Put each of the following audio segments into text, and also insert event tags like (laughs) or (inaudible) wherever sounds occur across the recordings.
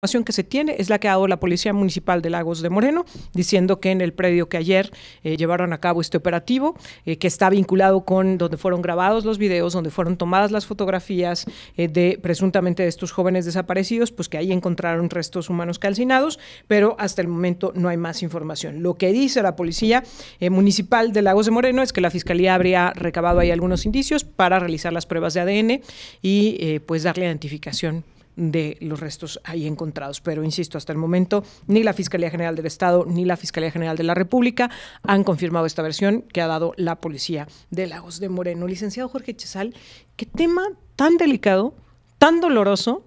información que se tiene es la que ha dado la Policía Municipal de Lagos de Moreno, diciendo que en el predio que ayer eh, llevaron a cabo este operativo, eh, que está vinculado con donde fueron grabados los videos, donde fueron tomadas las fotografías eh, de presuntamente de estos jóvenes desaparecidos, pues que ahí encontraron restos humanos calcinados, pero hasta el momento no hay más información. Lo que dice la Policía Municipal de Lagos de Moreno es que la Fiscalía habría recabado ahí algunos indicios para realizar las pruebas de ADN y pues darle identificación de los restos ahí encontrados. Pero insisto, hasta el momento ni la Fiscalía General del Estado ni la Fiscalía General de la República han confirmado esta versión que ha dado la policía de Lagos de Moreno. Licenciado Jorge Chesal, qué tema tan delicado, tan doloroso,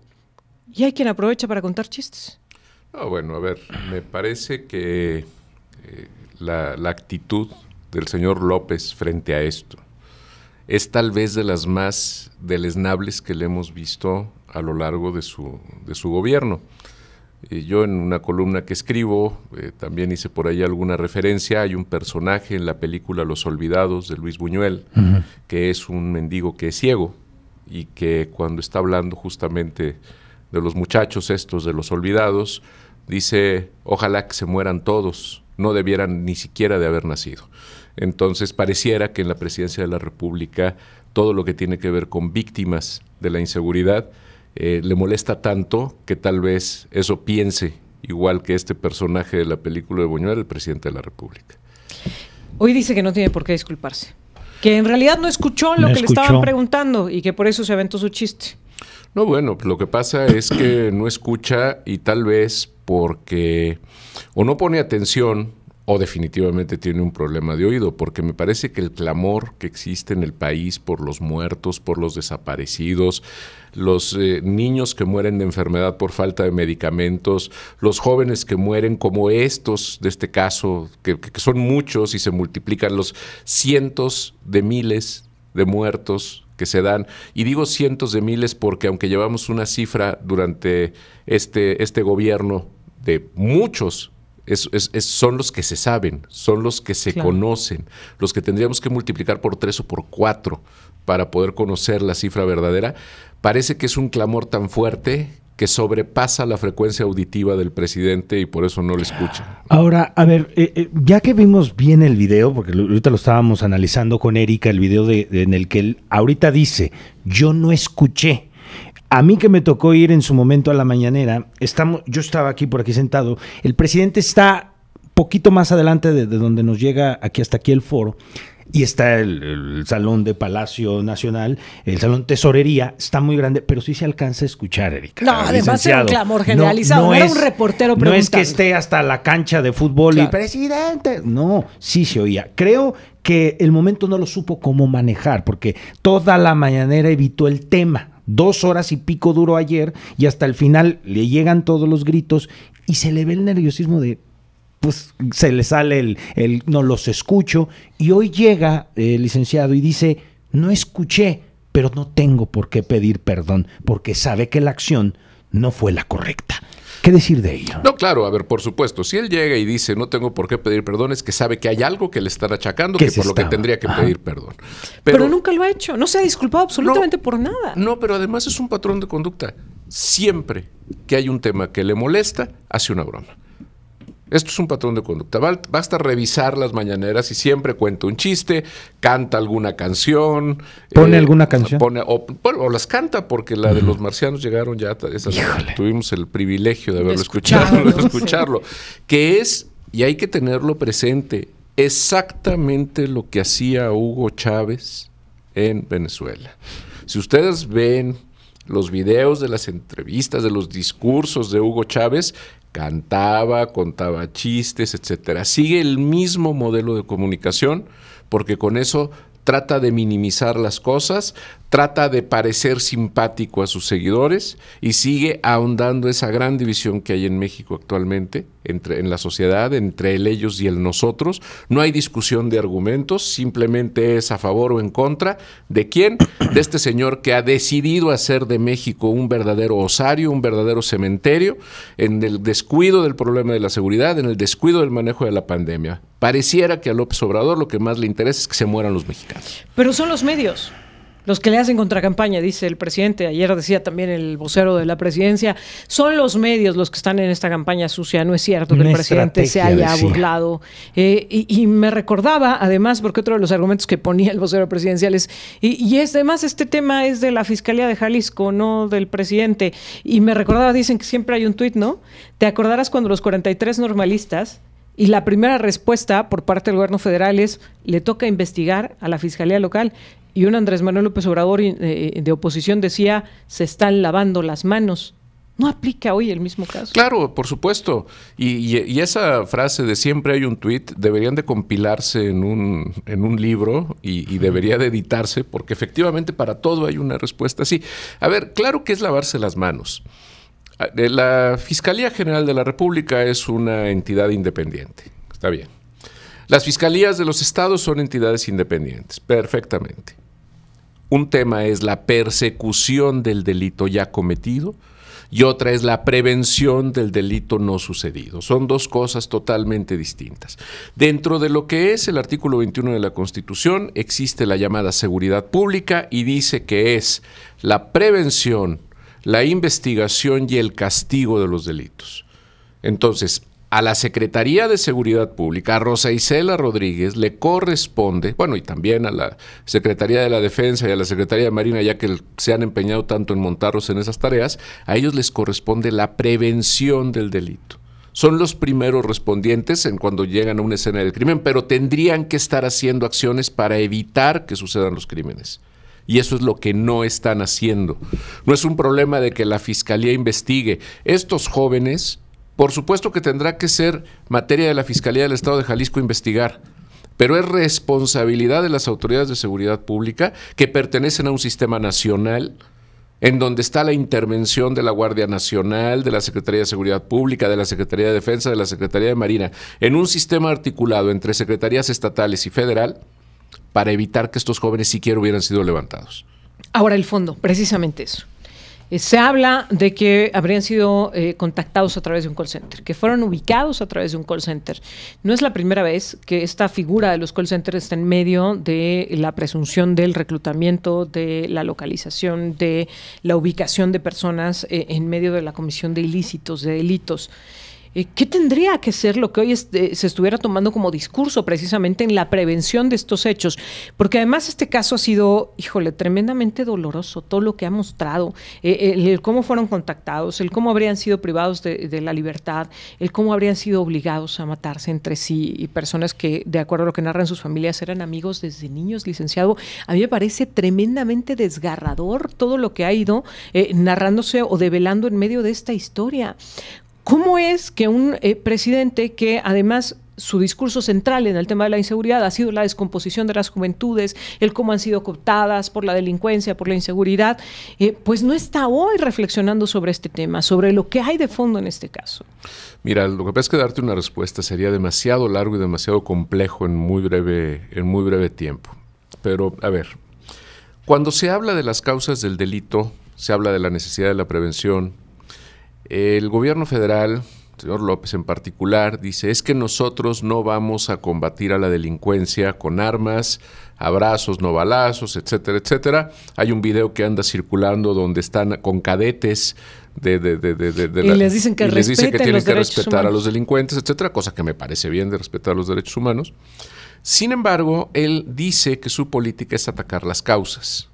y hay quien aprovecha para contar chistes. bueno, a ver, me parece que eh, la, actitud del señor López frente a esto es tal vez de las más deleznables que le hemos visto a lo largo de su, de su gobierno. y yo en una columna que escribo, eh, también hice por ahí alguna referencia, hay un personaje en la película Los Olvidados de Luis Buñuel, que es un mendigo que es ciego y que cuando está hablando justamente de los muchachos estos, de los olvidados, dice, ojalá que se mueran todos, no debieran ni siquiera de haber nacido. Entonces pareciera que en la presidencia de la República todo lo que tiene que ver con víctimas de la inseguridad eh, le molesta tanto que tal vez eso piense igual que este personaje de la película de Buñuel, el presidente de la República. Hoy dice que no tiene por qué disculparse, que en realidad no escuchó lo que le estaban preguntando y que por eso se aventó su chiste. No, bueno, lo que pasa es que no escucha y tal vez porque o no pone atención o definitivamente tiene un problema de oído, porque me parece que el clamor que existe en el país por los muertos, por los desaparecidos, los eh, niños que mueren de enfermedad por falta de medicamentos, los jóvenes que mueren como estos de este caso, que, son muchos y se multiplican los cientos de miles de muertos que se dan. Y digo cientos de miles porque aunque llevamos una cifra durante este, este gobierno de muchos es, son los que se saben, son los que se conocen, los que tendríamos que multiplicar por tres o por cuatro para poder conocer la cifra verdadera. Parece que es un clamor tan fuerte que sobrepasa la frecuencia auditiva del presidente y por eso no le escucha. Ahora, a ver, eh, eh, ya que vimos bien el video, porque ahorita lo estábamos analizando con Erika, el video en el que él ahorita dice, yo no escuché a mí que me tocó ir en su momento a la mañanera, estamos, yo estaba aquí por aquí sentado, el presidente está poquito más adelante de, donde nos llega aquí hasta aquí el foro, y está el, salón de Palacio Nacional, el salón tesorería, está muy grande, pero sí se alcanza a escuchar, Erika. No, además era un clamor generalizado, no, es, un reportero No es que esté hasta la cancha de fútbol y presidente. No, sí se oía. Creo que el momento no lo supo cómo manejar, porque toda la mañanera evitó el tema. Dos horas y pico duró ayer y hasta el final le llegan todos los gritos y se le ve el nerviosismo de, pues se le sale el, no los escucho. Y hoy llega el licenciado y dice, no escuché, pero no tengo por qué pedir perdón, porque sabe que la acción no fue la correcta. ¿Qué decir de ello? No, claro, a ver, por supuesto, si él llega y dice no tengo por qué pedir perdón, es que sabe que hay algo que le están achacando, que por lo que tendría que pedir perdón. Pero, nunca lo ha hecho, no se ha disculpado absolutamente por nada. No, pero además es un patrón de conducta. Siempre que hay un tema que le molesta, hace una broma. Esto es un patrón de conducta. Basta revisar las mañaneras y siempre cuenta un chiste, canta alguna canción. ¿Pone eh, alguna canción? o, las canta, porque la de los marcianos llegaron ya. Esas, tuvimos el privilegio de haberlo escuchado, (laughs) de escucharlo. Que es, y hay que tenerlo presente, exactamente lo que hacía Hugo Chávez en Venezuela. Si ustedes ven los videos de las entrevistas, de los discursos de Hugo Chávez, cantaba, contaba chistes, etcétera. Sigue el mismo modelo de comunicación porque con eso trata de minimizar las cosas, trata de parecer simpático a sus seguidores y sigue ahondando esa gran división que hay en México actualmente entre, en la sociedad, entre el ellos y el nosotros. No hay discusión de argumentos, simplemente es a favor o en contra de quién, de este señor que ha decidido hacer de México un verdadero osario, un verdadero cementerio, en el descuido del problema de la seguridad, en el descuido del manejo de la pandemia. Pareciera que a López Obrador lo que más le interesa es que se mueran los mexicanos. Pero son los medios. Los que le hacen contracampaña, dice el presidente. Ayer decía también el vocero de la presidencia. Son los medios los que están en esta campaña sucia. No es cierto que el presidente se haya burlado. Eh, y, me recordaba, además, porque otro de los argumentos que ponía el vocero presidencial es. Y, y, es además, este tema es de la Fiscalía de Jalisco, no del presidente. Y me recordaba, dicen que siempre hay un tuit, ¿no? Te acordarás cuando los 43 normalistas. Y la primera respuesta por parte del gobierno federal es, le toca investigar a la fiscalía local y un Andrés Manuel López Obrador eh, eh, de oposición decía, se están lavando las manos. No aplica hoy el mismo caso. Claro, por supuesto. Y, esa frase de siempre hay un tuit deberían de compilarse en un, en un libro y, y, debería de editarse porque efectivamente para todo hay una respuesta así. A ver, claro que es lavarse las manos. Ah, eh, la Fiscalía General de la República es una entidad independiente. Está bien. Las fiscalías de los estados son entidades independientes, perfectamente. Un tema es la persecución del delito ya cometido y otra es la prevención del delito no sucedido. Son dos cosas totalmente distintas. Dentro de lo que es el artículo 21 de la Constitución existe la llamada seguridad pública y dice que es la prevención, la investigación y el castigo de los delitos. Entonces, a la Secretaría de Seguridad Pública, a Rosa Isela Rodríguez, le corresponde, bueno, y también a la Secretaría de la Defensa y a la Secretaría de Marina, ya que se han empeñado tanto en montarlos en esas tareas, a ellos les corresponde la prevención del delito. Son los primeros respondientes en cuando llegan a una escena del crimen, pero tendrían que estar haciendo acciones para evitar que sucedan los crímenes. Y eso es lo que no están haciendo. No es un problema de que la fiscalía investigue. Estos jóvenes por supuesto que tendrá que ser materia de la Fiscalía del Estado de Jalisco investigar, pero es responsabilidad de las autoridades de seguridad pública que pertenecen a un sistema nacional en donde está la intervención de la Guardia Nacional, de la Secretaría de Seguridad Pública, de la Secretaría de Defensa, de la Secretaría de Marina, en un sistema articulado entre secretarías estatales y federal para evitar que estos jóvenes siquiera hubieran sido levantados. Ahora el fondo, precisamente eso. Eh, se habla de que habrían sido eh, contactados a través de un call center, que fueron ubicados a través de un call center. No es la primera vez que esta figura de los call centers está en medio de la presunción del reclutamiento, de la localización, de la ubicación de personas eh, en medio de la comisión de ilícitos, de delitos. Eh, ¿Qué tendría que ser lo que hoy eh, se estuviera tomando como discurso precisamente en la prevención de estos hechos? Porque además este caso ha sido, híjole, tremendamente doloroso, todo lo que ha mostrado, eh, el, cómo fueron contactados, el cómo habrían sido privados de, la libertad, el cómo habrían sido obligados a matarse entre sí y personas que, de acuerdo a lo que narran sus familias, eran amigos desde niños, licenciado. A mí me parece tremendamente desgarrador todo lo que ha ido narrándose o develando en medio de esta historia. ¿Cómo es que un eh, presidente que además su discurso central en el tema de la inseguridad ha sido la descomposición de las juventudes, el cómo han sido cooptadas por la delincuencia, por la inseguridad, eh, pues no está hoy reflexionando sobre este tema, sobre lo que hay de fondo en este caso. Mira, lo que pasa es que darte una respuesta sería demasiado largo y demasiado complejo en muy breve, en muy breve tiempo. Pero, a ver, cuando se habla de las causas del delito, se habla de la necesidad de la prevención, el gobierno federal, señor López en particular, dice, es que nosotros no vamos a combatir a la delincuencia con armas, abrazos, no balazos, etcétera, etcétera. Hay un video que anda circulando donde están con cadetes de, y les dicen que, les dice que tienen que respetar a los delincuentes, etcétera, cosa que me parece bien de respetar los derechos humanos. Sin embargo, él dice que su política es atacar las causas.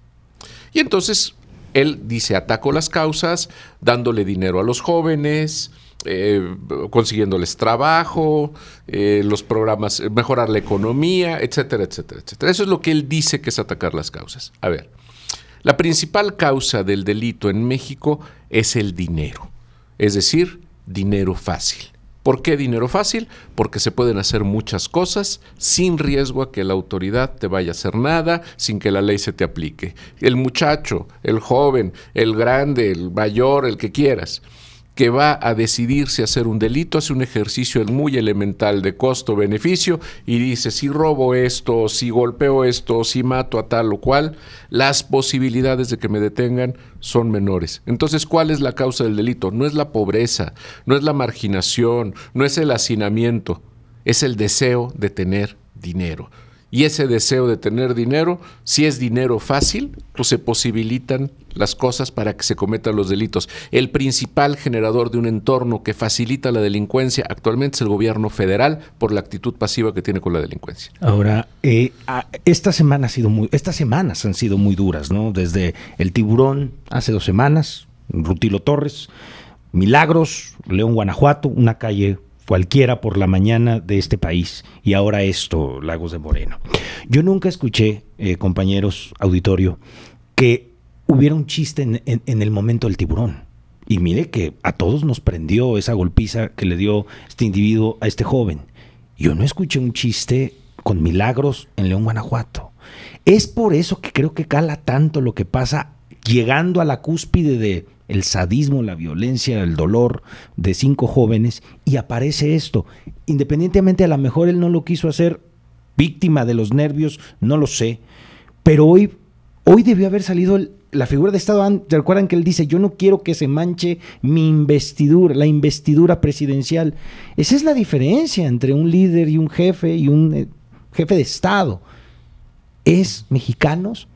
Y entonces él dice, ataco las causas dándole dinero a los jóvenes, eh, consiguiéndoles trabajo, eh, los programas, eh, mejorar la economía, etcétera, etcétera, etcétera. Eso es lo que él dice que es atacar las causas. A ver, la principal causa del delito en México es el dinero, es decir, dinero fácil. ¿Por qué dinero fácil? Porque se pueden hacer muchas cosas sin riesgo a que la autoridad te vaya a hacer nada, sin que la ley se te aplique. El muchacho, el joven, el grande, el mayor, el que quieras que va a decidirse a hacer un delito, hace un ejercicio muy elemental de costo-beneficio y dice, si robo esto, si golpeo esto, si mato a tal o cual, las posibilidades de que me detengan son menores. Entonces, ¿cuál es la causa del delito? No es la pobreza, no es la marginación, no es el hacinamiento, es el deseo de tener dinero y ese deseo de tener dinero, si es dinero fácil, pues se posibilitan las cosas para que se cometan los delitos. El principal generador de un entorno que facilita la delincuencia actualmente es el gobierno federal por la actitud pasiva que tiene con la delincuencia. Ahora, eh, esta semana ha sido muy, estas semanas han sido muy duras, ¿no? Desde el tiburón hace dos semanas, Rutilo Torres, Milagros, León Guanajuato, una calle cualquiera por la mañana de este país. Y ahora esto, Lagos de Moreno. Yo nunca escuché, eh, compañeros auditorio, que hubiera un chiste en el momento del tiburón. Y mire que a todos nos prendió esa golpiza que le dio este individuo a este joven. Yo no escuché un chiste con milagros en León, Guanajuato. Es por eso que creo que cala tanto lo que pasa llegando a la cúspide de el sadismo, la violencia, el dolor de cinco jóvenes y aparece esto. Independientemente a lo mejor él no lo quiso hacer víctima de los nervios, no lo sé, pero hoy, hoy debió haber salido la figura de Estado. Recuerdan que él dice, yo no quiero que se manche mi investidura, la investidura presidencial. Esa es la diferencia entre un líder y un jefe y un eh, jefe de Estado. Es mexicanos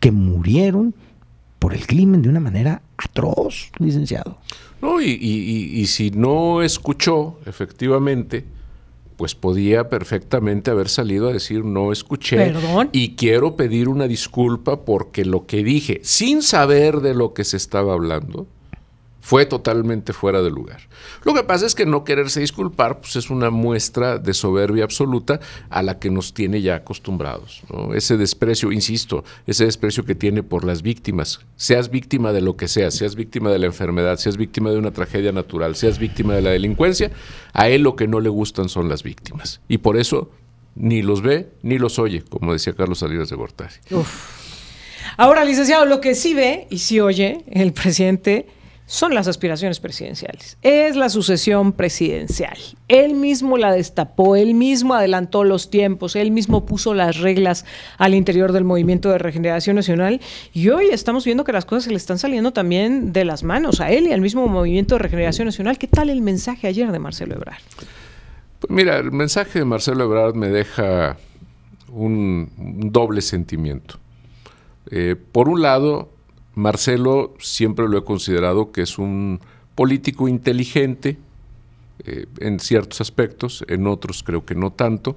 que murieron por el crimen de una manera atroz, licenciado. No, y, si no escuchó, efectivamente, pues podía perfectamente haber salido a decir no escuché. Y quiero pedir una disculpa porque lo que dije, sin saber de lo que se estaba hablando, fue totalmente fuera de lugar. Lo que pasa es que no quererse disculpar pues es una muestra de soberbia absoluta a la que nos tiene ya acostumbrados. Ese desprecio, insisto, ese desprecio que tiene por las víctimas. Seas víctima de lo que sea, seas víctima de la enfermedad, seas víctima de una tragedia natural, seas víctima de la delincuencia, a él lo que no le gustan son las víctimas. Y por eso ni los ve ni los oye, como decía Carlos Salinas de Gortari. Ahora, licenciado, lo que sí ve y sí oye el presidente son las aspiraciones presidenciales, es la sucesión presidencial. Él mismo la destapó, él mismo adelantó los tiempos, él mismo puso las reglas al interior del movimiento de regeneración nacional y hoy estamos viendo que las cosas se le están saliendo también de las manos a él y al mismo movimiento de regeneración nacional. ¿Qué tal el mensaje ayer de Marcelo Ebrard? Pues mira, el mensaje de Marcelo Ebrard me deja un, doble sentimiento. Eh, por un lado, Marcelo siempre lo he considerado que es un político inteligente eh, en ciertos aspectos, en otros creo que no tanto,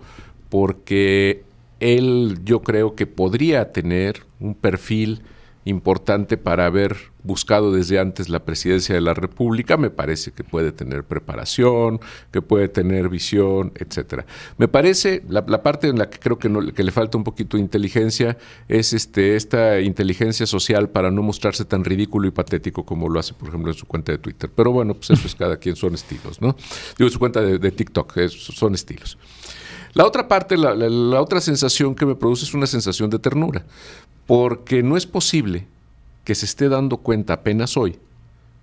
porque él yo creo que podría tener un perfil importante para haber buscado desde antes la presidencia de la República, me parece que puede tener preparación, que puede tener visión, etcétera. Me parece la, parte en la que creo que, le falta un poquito de inteligencia es este, esta inteligencia social para no mostrarse tan ridículo y patético como lo hace, por ejemplo, en su cuenta de Twitter. Pero bueno, pues eso es cada quien son estilos, ¿no? Digo, su cuenta de, TikTok son estilos. La otra parte, la, otra sensación que me produce es una sensación de ternura porque no es posible que se esté dando cuenta apenas hoy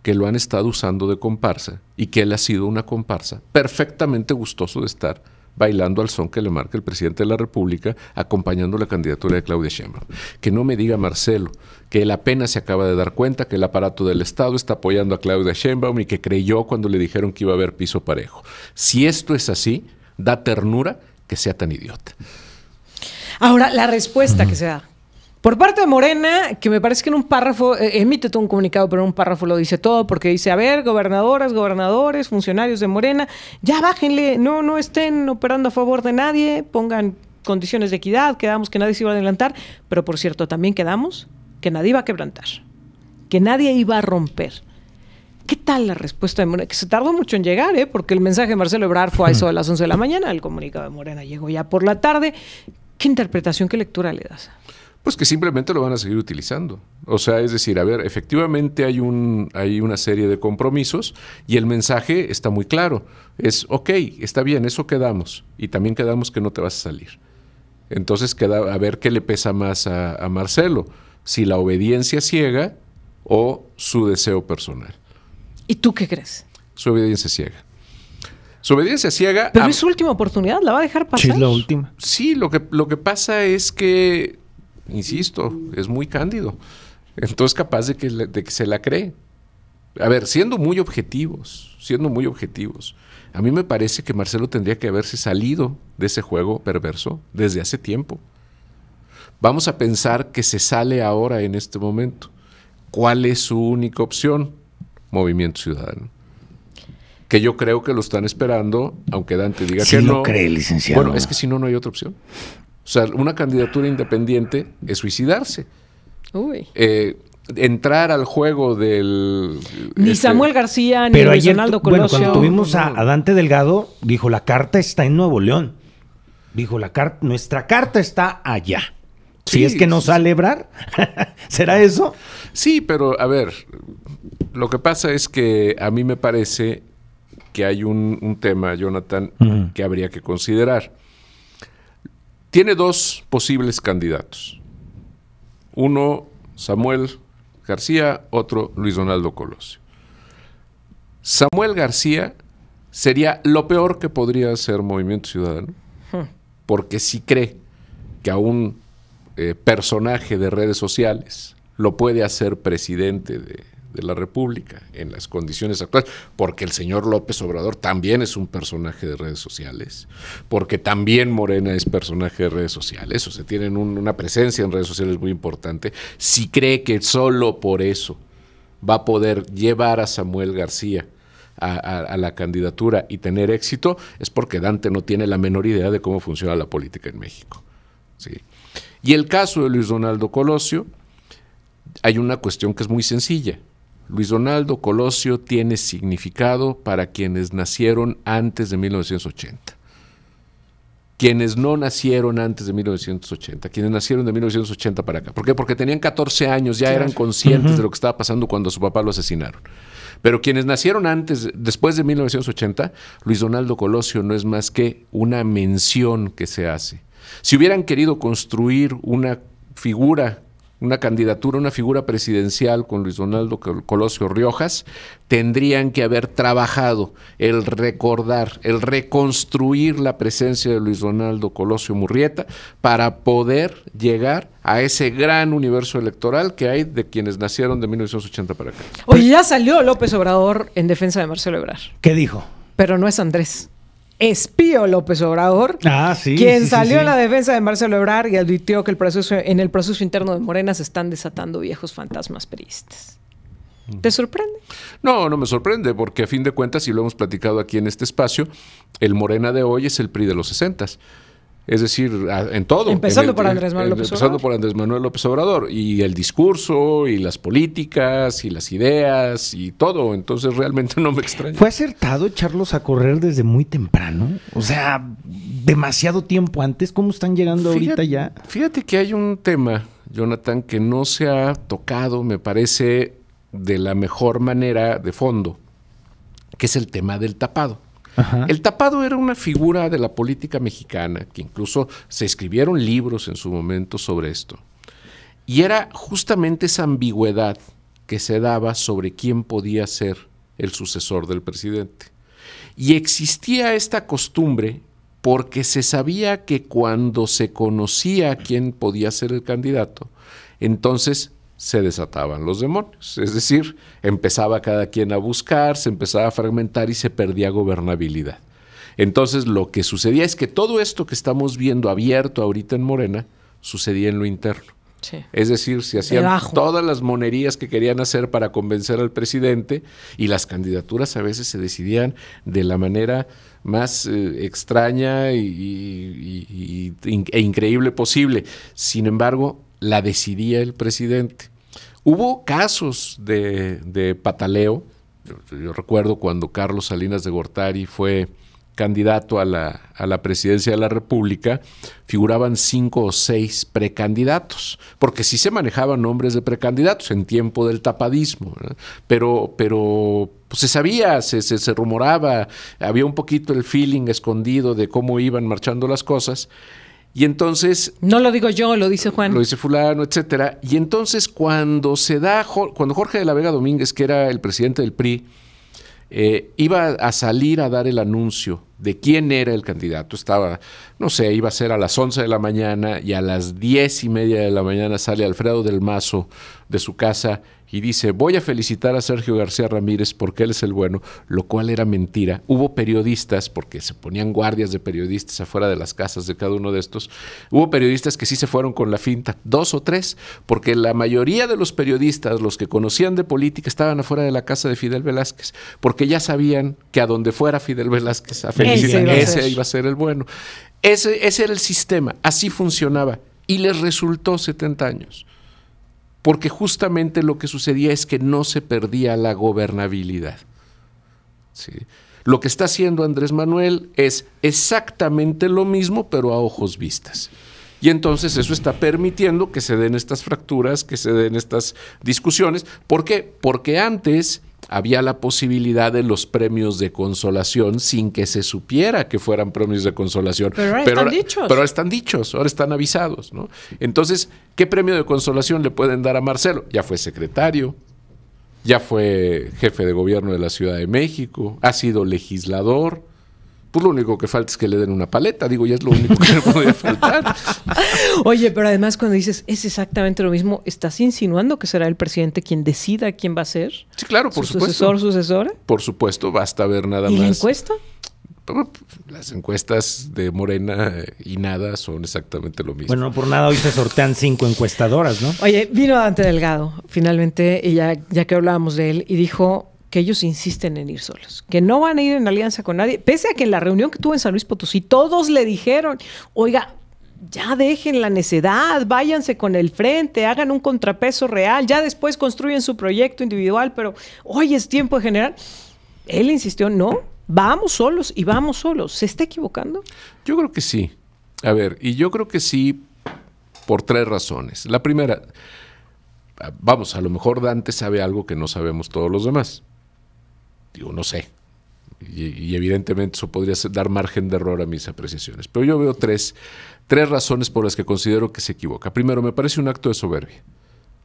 que lo han estado usando de comparsa y que él ha sido una comparsa perfectamente gustoso de estar bailando al son que le marca el presidente de la República, acompañando la candidatura de Claudia Sheinbaum. Que no me diga Marcelo que él apenas se acaba de dar cuenta que el aparato del Estado está apoyando a Claudia Sheinbaum y que creyó cuando le dijeron que iba a haber piso parejo. Si esto es así, da ternura que sea tan idiota. Ahora, la respuesta que se da por parte de Morena, que me parece que en un párrafo, eh, emite todo un comunicado, pero en un párrafo lo dice todo, porque dice, a ver, gobernadoras, gobernadores, funcionarios de Morena, ya bájenle, no, no estén operando a favor de nadie, pongan condiciones de equidad, quedamos que nadie se iba a adelantar, pero por cierto, también quedamos que nadie iba a quebrantar, que nadie iba a romper. ¿Qué tal la respuesta de Morena? Que se tardó mucho en llegar, ¿eh? porque el mensaje de Marcelo Ebrard fue a eso a las 11 de la mañana, el comunicado de Morena llegó ya por la tarde. ¿Qué interpretación, qué lectura le das? Pues que simplemente lo van a seguir utilizando. O sea, es decir, a ver, efectivamente hay, un, hay una serie de compromisos y el mensaje está muy claro. Es, ok, está bien, eso quedamos. Y también quedamos que no te vas a salir. Entonces, queda, a ver qué le pesa más a, Marcelo, si la obediencia ciega o su deseo personal. ¿Y tú qué crees? Su obediencia ciega. Su obediencia ciega. Pero es su última oportunidad, la va a dejar pasar. Sí, la última. Sí, lo que, lo que pasa es que insisto, es muy cándido. Entonces capaz de que, se la cree. A ver, siendo muy objetivos, siendo muy objetivos, a mí me parece que Marcelo tendría que haberse salido de ese juego perverso desde hace tiempo. Vamos a pensar que se sale ahora en este momento. ¿Cuál es su única opción? Movimiento Ciudadano. Que yo creo que lo están esperando, aunque Dante diga que no. cree, licenciado. Bueno, es que si no, no hay otra opción. O sea, una candidatura independiente es suicidarse. Uy. Eh, entrar al juego del... Ni este, Samuel García, ni Ronaldo Colosio. Bueno, cuando tuvimos a, Dante Delgado, dijo, la carta está en Nuevo León. Dijo, la carta, nuestra carta está allá. si es que no sale (laughs) ¿será eso? Sí, pero a ver, lo que pasa es que a mí me parece que hay un, tema, Jonathan, que habría que considerar. Tiene dos posibles candidatos. Uno, Samuel García, otro, Luis Ronaldo Colosio. Samuel García sería lo peor que podría hacer Movimiento Ciudadano, hmm. porque si cree que a un eh, personaje de redes sociales lo puede hacer presidente de de la República en las condiciones actuales, porque el señor López Obrador también es un personaje de redes sociales, porque también Morena es personaje de redes sociales, o se tienen una presencia en redes sociales muy importante, si cree que solo por eso va a poder llevar a Samuel García a, la candidatura y tener éxito es porque Dante no tiene la menor idea de cómo funciona la política en México. ¿sí? Y el caso de Luis Donaldo Colosio, hay una cuestión que es muy sencilla. Luis Donaldo Colosio tiene significado para quienes nacieron antes de 1980. Quienes no nacieron antes de 1980, quienes nacieron de 1980 para acá. ¿Por qué? Porque tenían 14 años, ya eran conscientes de lo que estaba pasando cuando a su papá lo asesinaron. Pero quienes nacieron antes, después de 1980, Luis Donaldo Colosio no es más que una mención que se hace. Si hubieran querido construir una figura una candidatura, una figura presidencial con Luis Ronaldo Colosio Riojas, tendrían que haber trabajado el recordar, el reconstruir la presencia de Luis Ronaldo Colosio Murrieta para poder llegar a ese gran universo electoral que hay de quienes nacieron de 1980 para acá. Oye, ya salió López Obrador en defensa de Marcelo Ebrard. ¿Qué dijo? Pero no es Andrés espío López Obrador, ah, quien salió en a la defensa de Marcelo Ebrard y advirtió que el proceso, en el proceso interno de Morena se están desatando viejos fantasmas peristas. Mm. ¿Te sorprende? No, no me sorprende, porque a fin de cuentas, y lo hemos platicado aquí en este espacio, el Morena de hoy es el PRI de los 60 es decir, en todo. Empezando, por, Andrés Manuel López Obrador. Y el discurso, y las políticas, y las ideas, y todo. Entonces realmente no me extraña. ¿Fue acertado echarlos a correr desde muy temprano? O sea, demasiado tiempo antes. ¿Cómo están llegando ahorita ya? Fíjate que hay un tema, Jonathan, que no se ha tocado, me parece, de la mejor manera de fondo, que es el tema del tapado. El tapado era una figura de la política mexicana, que incluso se escribieron libros en su momento sobre esto. Y era justamente esa ambigüedad que se daba sobre quién podía ser el sucesor del presidente. Y existía esta costumbre porque se sabía que cuando se conocía quién podía ser el candidato, entonces se desataban los demonios. Es decir, empezaba cada quien a buscar, se empezaba a fragmentar y se perdía gobernabilidad. Entonces lo que sucedía es que todo esto que estamos viendo abierto ahorita en Morena sucedía en lo interno. Es decir, se hacían todas las monerías que querían hacer para convencer al presidente y las candidaturas a veces se decidían de la manera más eh, extraña e increíble posible. Sin embargo, la decidía el presidente. Hubo casos de, pataleo. Yo, recuerdo cuando Carlos Salinas de Gortari fue candidato a la, a la, presidencia de la República, figuraban cinco o seis precandidatos, porque sí se manejaban nombres de precandidatos en tiempo del tapadismo, pero, pero pues, se sabía, se, se, se rumoraba, había un poquito el feeling escondido de cómo iban marchando las cosas, y entonces... No lo digo yo, lo dice Juan. Lo dice fulano, etcétera. Y entonces cuando se da, cuando Jorge de la Vega Domínguez, que era el presidente del PRI, eh, iba a salir a dar el anuncio de quién era el candidato. Estaba, no sé, iba a ser a las 11 de la mañana y a las 10 y media de la mañana sale Alfredo del Mazo de su casa y dice, voy a felicitar a Sergio García Ramírez porque él es el bueno, lo cual era mentira. Hubo periodistas, porque se ponían guardias de periodistas afuera de las casas de cada uno de estos, hubo periodistas que sí se fueron con la finta, dos o tres, porque la mayoría de los periodistas, los que conocían de política, estaban afuera de la casa de Fidel Velázquez, porque ya sabían que a donde fuera Fidel Velázquez a felicitar, iba a ese iba a ser el bueno. Ese, ese era el sistema, así funcionaba, y les resultó 70 años porque justamente lo que sucedía es que no se perdía la gobernabilidad. Lo que está haciendo Andrés Manuel es exactamente lo mismo, pero a ojos vistas. Y entonces eso está permitiendo que se den estas fracturas, que se den estas discusiones. ¿Por qué? Porque antes había la posibilidad de los premios de consolación sin que se supiera que fueran premios de consolación. Pero ahora están dichos. ahora están dichos, ahora están avisados. Entonces, ¿qué premio de consolación le pueden dar a Marcelo? Ya fue secretario, ya fue jefe de gobierno de la Ciudad de México, ha sido legislador pues lo único que falta es que le den una paleta, digo, ya es lo único que le podía faltar. (laughs) Oye, pero además cuando dices es exactamente lo mismo, ¿estás insinuando que será el presidente quien decida quién va a ser? Sí, claro, por ¿Su supuesto. ¿Sucesor, sucesora? Por supuesto, basta ver nada más. ¿Y la encuesta? las encuestas de Morena y nada son exactamente lo mismo. Bueno, por nada hoy se sortean cinco encuestadoras, ¿no? Oye, vino Dante Delgado, finalmente, y ya, ya que hablábamos de él, y dijo, que ellos insisten en ir solos, que no van a ir en alianza con nadie, pese a que en la reunión que tuvo en San Luis Potosí todos le dijeron, oiga, ya dejen la necedad, váyanse con el frente, hagan un contrapeso real, ya después construyen su proyecto individual, pero hoy es tiempo de generar. Él insistió, no, vamos solos y vamos solos. ¿Se está equivocando? Yo creo que sí. A ver, y yo creo que sí por tres razones. La primera, vamos, a lo mejor Dante sabe algo que no sabemos todos los demás digo, no sé. Y, evidentemente eso podría dar margen de error a mis apreciaciones. Pero yo veo tres, razones por las que considero que se equivoca. Primero, me parece un acto de soberbia.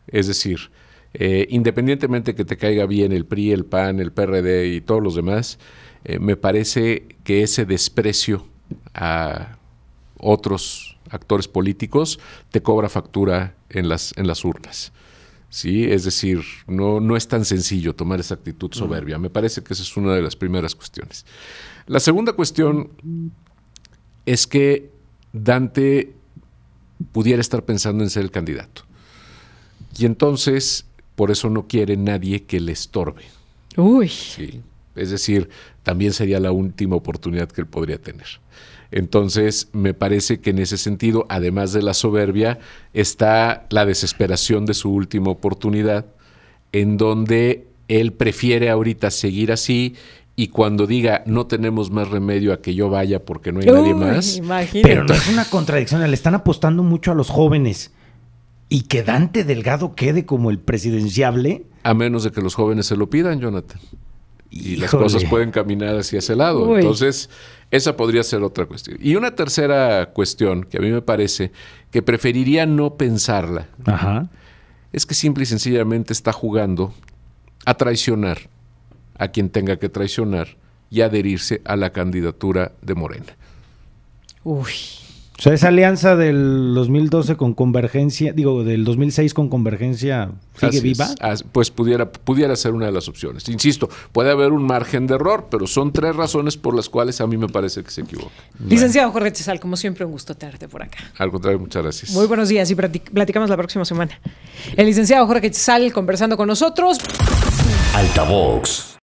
Es decir, eh, independientemente que te caiga bien el PRI, el PAN, el PRD y todos los demás, eh, me parece que ese desprecio a otros actores políticos te cobra factura las, en las urnas. ¿sí? Es decir, no, es tan sencillo tomar esa actitud soberbia. Me parece que esa es una de las primeras cuestiones. La segunda cuestión es que Dante pudiera estar pensando en ser el candidato. Y entonces, por eso no quiere nadie que le estorbe. Uy. ¿sí? Es decir, también sería la última oportunidad que él podría tener. Entonces, me parece que en ese sentido, además de la soberbia, está la desesperación de su última oportunidad, en donde él prefiere ahorita seguir así y cuando diga no tenemos más remedio a que yo vaya porque no hay nadie más. Pero no es una contradicción, le están apostando mucho a los jóvenes. Y que Dante Delgado quede como el presidenciable. A menos de que los jóvenes se lo pidan, Jonathan y las cosas pueden caminar hacia ese lado. Entonces, esa podría ser otra cuestión. Y una tercera cuestión que a mí me parece que preferiría no pensarla es que simple y sencillamente está jugando a traicionar a quien tenga que traicionar y adherirse a la candidatura de Morena. Uy. O sea, esa alianza del 2012 con Convergencia, digo, del 2006 con Convergencia, ¿sigue viva? Pues pudiera, pudiera ser una de las opciones. Insisto, puede haber un margen de error, pero son tres razones por las cuales a mí me parece que se equivoca. Licenciado Jorge Chesal, como siempre, un gusto tenerte por acá. Al contrario, muchas gracias. Muy buenos días y platicamos la próxima semana. El licenciado Jorge Chesal conversando con nosotros. Altavox.